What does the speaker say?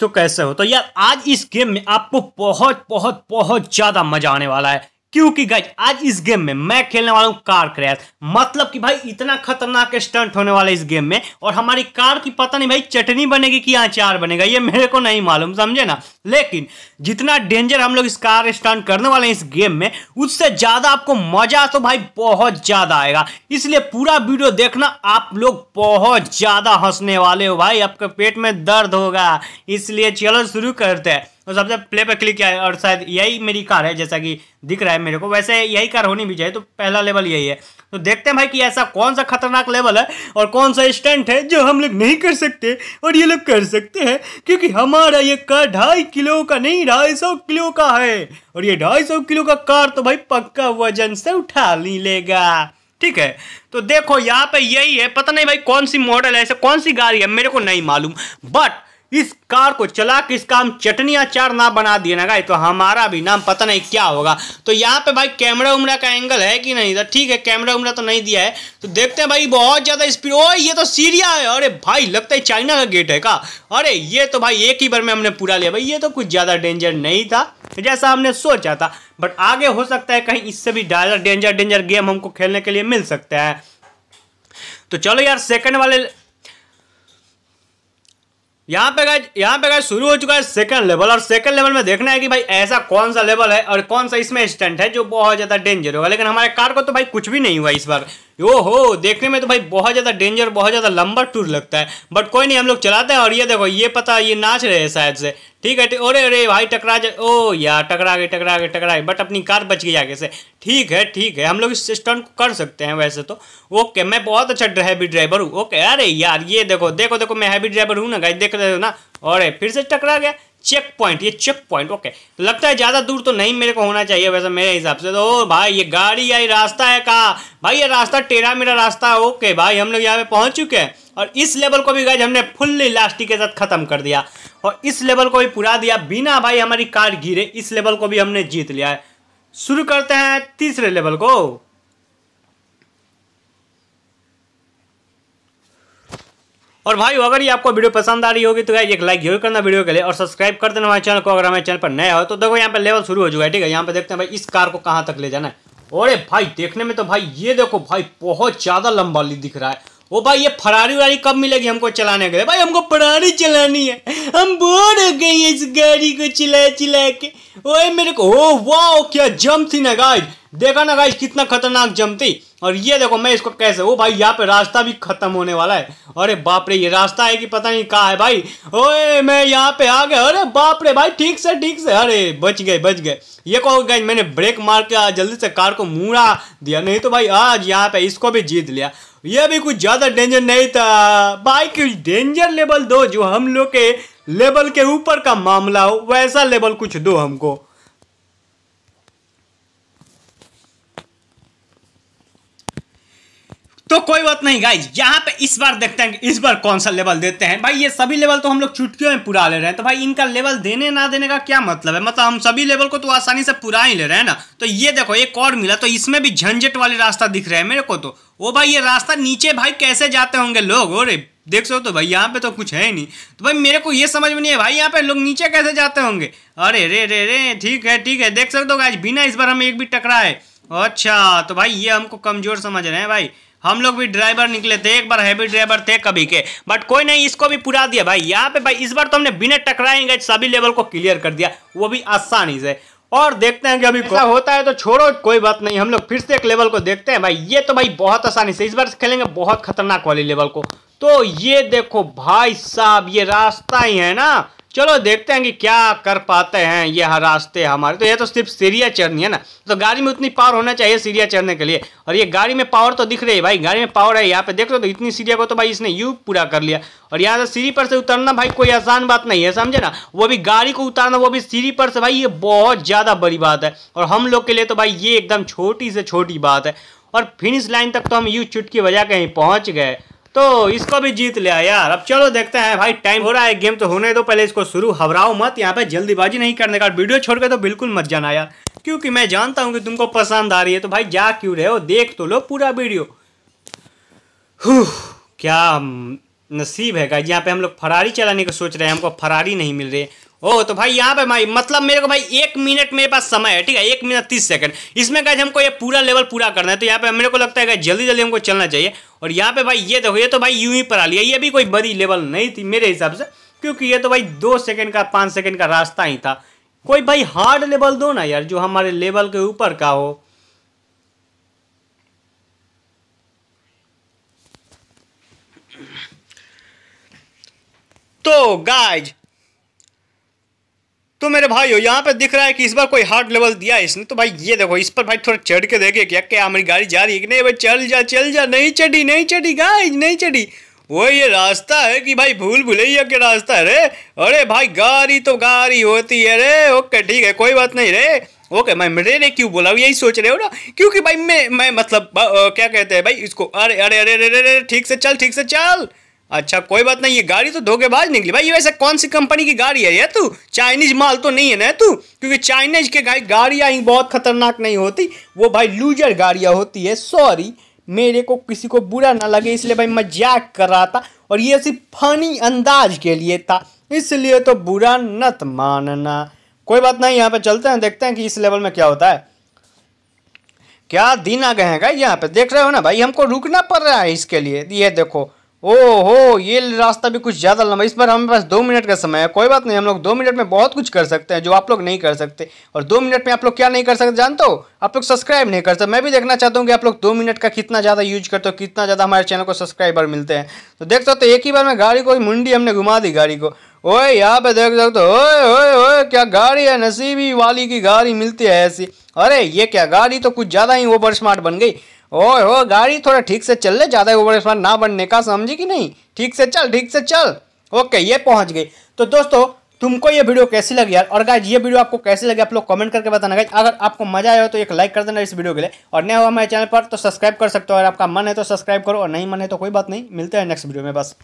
तो कैसे हो तो यार आज इस गेम में आपको बहुत बहुत बहुत ज्यादा मजा आने वाला है क्योंकि गाइज आज इस गेम में मैं खेलने वाला हूँ कार क्रैश मतलब कि भाई इतना खतरनाक स्टंट होने वाला है इस गेम में और हमारी कार की पता नहीं भाई चटनी बनेगी कि अचार बनेगा ये मेरे को नहीं मालूम समझे ना लेकिन जितना डेंजर हम लोग इस कार स्टंट करने वाले हैं इस गेम में उससे ज़्यादा आपको मज़ा तो भाई बहुत ज़्यादा आएगा इसलिए पूरा वीडियो देखना आप लोग बहुत ज़्यादा हंसने वाले हो भाई आपके पेट में दर्द होगा इसलिए चलो शुरू करते हैं तो सबसे प्ले पर क्लिक किया है और शायद यही मेरी कार है जैसा कि दिख रहा है मेरे को वैसे यही कार होनी भी चाहिए तो पहला लेवल यही है तो देखते हैं भाई कि ऐसा कौन सा खतरनाक लेवल है और कौन सा स्टंट है जो हम लोग नहीं कर सकते और ये लोग कर सकते हैं क्योंकि हमारा ये कार ढाई किलो का नहीं ढाई सौ किलो का है और ये ढाई सौ किलो का कार तो भाई पक्का वजन से उठा नहीं लेगा ठीक है तो देखो यहाँ पे यही है पता नहीं भाई कौन सी मॉडल है ऐसे कौन सी गाड़ी है मेरे को नहीं मालूम बट इस कार को चला के इसका हम चटनी अचार ना बना दिए ना गाई तो हमारा भी नाम पता नहीं क्या होगा तो यहाँ पे भाई कैमरा उमरा का एंगल है कि नहीं था तो ठीक है कैमरा उमरा तो नहीं दिया है तो देखते हैं भाई बहुत ज़्यादा स्पीड ओ ये तो सीरिया है अरे भाई लगता है चाइना का गेट है का अरे ये तो भाई एक ही बार में हमने पूरा लिया भाई ये तो कुछ ज़्यादा डेंजर नहीं था जैसा हमने सोचा था बट आगे हो सकता है कहीं इससे भी डेंजर डेंजर गेम हमको खेलने के लिए मिल सकता है तो चलो यार सेकंड वाले यहाँ पे गाइज यहाँ पे गाइज शुरू हो चुका है सेकंड लेवल और सेकंड लेवल में देखना है कि भाई ऐसा कौन सा लेवल है और कौन सा इसमें स्टंट है जो बहुत ज़्यादा डेंजर होगा लेकिन हमारे कार को तो भाई कुछ भी नहीं हुआ इस बार यो हो देखने में तो भाई बहुत ज़्यादा डेंजर बहुत ज़्यादा लंबा टूर लगता है बट कोई नहीं हम लोग चलाते हैं और ये देखो ये पता ये नाच रहे हैं शायद से ठीक है तो अरे अरे भाई टकरा जाए ओ यार टकरा गए टकरा गए टकरा गए बट अपनी कार बच गई आगे से ठीक है ठीक है हम लोग इस स्टंट को कर सकते हैं वैसे तो ओके मैं बहुत अच्छा हैवी ड्राइवर हूँ ओके अरे यार ये देखो देखो देखो मैं हैवी ड्राइवर हूँ ना गाई देख रहे हो ना अरे फिर से टकरा गया चेक पॉइंट ये चेक पॉइंट ओके लगता है ज़्यादा दूर तो नहीं मेरे को होना चाहिए वैसे मेरे हिसाब से तो भाई ये गाड़ी या ये रास्ता है कहा भाई ये रास्ता टेरा मेरा रास्ता है ओके भाई हम लोग यहाँ पे पहुंच चुके हैं और इस लेवल को भी गाइज हमने फुल्ली लास्टिक के साथ खत्म कर दिया और इस लेवल को भी पुरा दिया बिना भाई हमारी कार गिरे इस लेवल को भी हमने जीत लिया है शुरू करते हैं तीसरे लेवल को और भाई अगर ये आपको वीडियो पसंद आ रही होगी तो एक लाइक जरूर करना वीडियो के लिए और सब्सक्राइब कर देना हमारे चैनल को अगर हमारे चैनल पर नया हो तो देखो यहाँ पर लेवल शुरू हो चुका है ठीक है यहाँ पर देखते हैं भाई इस कार को कहाँ तक ले जाना है और भाई देखने में तो भाई ये देखो भाई बहुत ज़्यादा लंबा दिख रहा है वो भाई ये फरारी वरारी कब मिलेगी हमको चलाने के लिए भाई हमको फरारी चलानी है हम बोर हो गए इस गाड़ी को चिल्ला चिल्ला के ओए मेरे को ओ वाह क्या जम थी ना गाइस देखा ना गाइस कितना खतरनाक जमती और ये देखो मैं इसको कैसे ओ भाई यहाँ पे रास्ता भी खत्म होने वाला है अरे बाप रे ये रास्ता है कि पता नहीं कहाँ है भाई ओए मैं यहाँ पे आ गया अरे बाप रे भाई ठीक से ठीक से अरे बच गए बच गए ये कहो गाइस मैंने ब्रेक मार के जल्दी से कार को मुड़ा दिया नहीं तो भाई आज यहाँ पे इसको भी जीत लिया ये भी कुछ ज़्यादा डेंजर नहीं था भाई कुछ डेंजर लेवल दो जो हम लोग के लेवल के ऊपर का मामला हो वैसा लेवल कुछ दो हमको तो कोई बात नहीं गाइज यहाँ पे इस बार देखते हैं कि इस बार कौन सा लेवल देते हैं भाई ये सभी लेवल तो हम लोग चुटकियों में पूरा ले रहे हैं तो भाई इनका लेवल देने ना देने का क्या मतलब है मतलब हम सभी लेवल को तो आसानी से पूरा ही ले रहे हैं ना तो ये देखो एक और मिला तो इसमें भी झंझट वाले रास्ता दिख रहे हैं मेरे को तो वो भाई ये रास्ता नीचे भाई कैसे जाते होंगे लोग और देख सो तो भाई यहाँ पे तो कुछ है ही नहीं तो भाई मेरे को ये समझ में नहीं है भाई यहाँ पे लोग नीचे कैसे जाते होंगे अरे रे रे रे ठीक है ठीक है देख सकते हो गाइज बिना इस बार हमें एक भी टकरा है अच्छा तो भाई ये हमको कमज़ोर समझ रहे हैं भाई हम लोग भी ड्राइवर निकले थे एक बार हैवी ड्राइवर थे कभी के बट कोई नहीं इसको भी पूरा दिया भाई यहाँ पे भाई इस बार तो हमने बिना टकराएंगे सभी लेवल को क्लियर कर दिया वो भी आसानी से और देखते हैं कि अभी क्या होता है तो छोड़ो कोई बात नहीं हम लोग फिर से एक लेवल को देखते हैं भाई ये तो भाई बहुत आसानी से इस बार खेलेंगे बहुत खतरनाक वाली लेवल को तो ये देखो भाई साहब ये रास्ता ही है ना चलो देखते हैं कि क्या कर पाते हैं ये रास्ते हमारे तो ये तो सिर्फ सीरिया चढ़नी है ना तो गाड़ी में उतनी पावर होना चाहिए सीरिया चढ़ने के लिए और ये गाड़ी में पावर तो दिख रही है भाई गाड़ी में पावर है यहाँ पे देख लो तो इतनी सीरिया को तो भाई इसने यू पूरा कर लिया और यहाँ से सीरी पर से उतरना भाई कोई आसान बात नहीं है समझे ना वो भी गाड़ी को उतारना वो भी सीरी पर से भाई ये बहुत ज़्यादा बड़ी बात है और हम लोग के लिए तो भाई ये एकदम छोटी से छोटी बात है और फिनिश लाइन तक तो हम यू चुटकी बजा के ही पहुँच गए तो इसको भी जीत लिया यार अब चलो देखते हैं भाई टाइम हो रहा है गेम तो होने दो पहले इसको शुरू हवराओ मत यहाँ पे जल्दीबाजी नहीं करने का वीडियो छोड़ के तो बिल्कुल मत जाना यार क्योंकि मैं जानता हूँ कि तुमको पसंद आ रही है तो भाई जा क्यों रहे हो देख तो लो पूरा वीडियो क्या नसीब है गाइज यहाँ पे हम लोग फरारी चलाने का सोच रहे हैं हमको फरारी नहीं मिल रही ओ तो भाई यहाँ पे भाई मतलब मेरे को भाई एक मिनट मेरे पास समय है ठीक है एक मिनट तीस सेकंड इसमें गाइज हमको ये पूरा लेवल पूरा करना है तो यहाँ पे मेरे को लगता है जल्दी जल्दी हमको चलना चाहिए और यहाँ पे भाई ये देखो ये तो भाई यू ही पर आ लिया ये भी कोई बड़ी लेवल नहीं थी मेरे हिसाब से क्योंकि ये तो भाई दो सेकंड का पाँच सेकंड का रास्ता ही था कोई भाई हार्ड लेवल दो ना यार जो हमारे लेवल के ऊपर का हो तो गाइज तो मेरे भाई हो यहाँ पे दिख रहा है कि इस बार कोई हार्ड लेवल दिया है इसने तो भाई ये देखो इस पर भाई थोड़ा चढ़ के देखे क्या क्या हमारी गाड़ी जा रही है कि नहीं भाई चल जा चल जा नहीं चढ़ी नहीं चढ़ी गाइज नहीं चढ़ी वो ये रास्ता है कि भाई भूल भुलैया के रास्ता है रे अरे भाई गाड़ी तो गाड़ी होती है रे ओके ठीक है कोई बात नहीं रे ओके मैं मेरे ने क्यों बोला यही सोच रहे हो ना क्योंकि भाई मैं मैं मतलब आ, आ, क्या कहते हैं भाई इसको अरे अरे अरे अरे अरे ठीक से चल ठीक से चल अच्छा कोई बात नहीं ये गाड़ी तो धोखेबाज निकली भाई ये वैसे कौन सी कंपनी की गाड़ी है ये तू तो चाइनीज माल तो नहीं है ना तू क्योंकि चाइनीज के गाड़ी गाड़ियाँ ही बहुत खतरनाक नहीं होती वो भाई लूजर गाड़ियाँ होती है सॉरी मेरे को किसी को बुरा ना लगे इसलिए भाई मजाक कर रहा था और ये सिर्फ फनी अंदाज के लिए था इसलिए तो बुरा नत मानना कोई बात नहीं यहाँ पर चलते हैं देखते हैं कि इस लेवल में क्या होता है क्या दिन आ गए हैं गाई यहाँ पे देख रहे हो ना भाई हमको रुकना पड़ रहा है इसके लिए ये देखो ओ हो ये रास्ता भी कुछ ज़्यादा लंबा इस पर हमारे पास दो मिनट का समय है कोई बात नहीं हम लोग दो मिनट में बहुत कुछ कर सकते हैं जो आप लोग नहीं कर सकते और दो मिनट में आप लोग क्या नहीं कर सकते जानते हो आप लोग सब्सक्राइब नहीं कर सकते मैं भी देखना चाहता हूँ कि आप लोग दो मिनट का कितना ज़्यादा यूज करते हो कितना ज़्यादा हमारे चैनल को सब्सक्राइबर मिलते हैं तो देख सकते हो एक ही बार में गाड़ी को मुंडी हमने घुमा दी गाड़ी को ओए यहाँ पे देख सकते हो ओ क्या गाड़ी है नसीबी वाली की गाड़ी मिलती है ऐसी अरे ये क्या गाड़ी तो कुछ ज़्यादा ही ओवर स्मार्ट बन गई ओए हो गाड़ी थोड़ा ठीक से चल ले ज़्यादा ओवर स्पीड ना बनने का समझी कि नहीं ठीक से चल ठीक से चल ओके ये पहुंच गई तो दोस्तों तुमको ये वीडियो कैसी लगी यार और गाइज ये वीडियो आपको कैसी लगी आप लोग कमेंट करके बताना गाइज अगर आपको मजा आया हो तो एक लाइक कर देना इस वीडियो के लिए और नया हुआ हमारे चैनल पर तो सब्सक्राइब कर सकते हो और आपका मन है तो सब्सक्राइब करो और नहीं मन है तो कोई बात नहीं मिलते हैं नेक्स्ट वीडियो में बस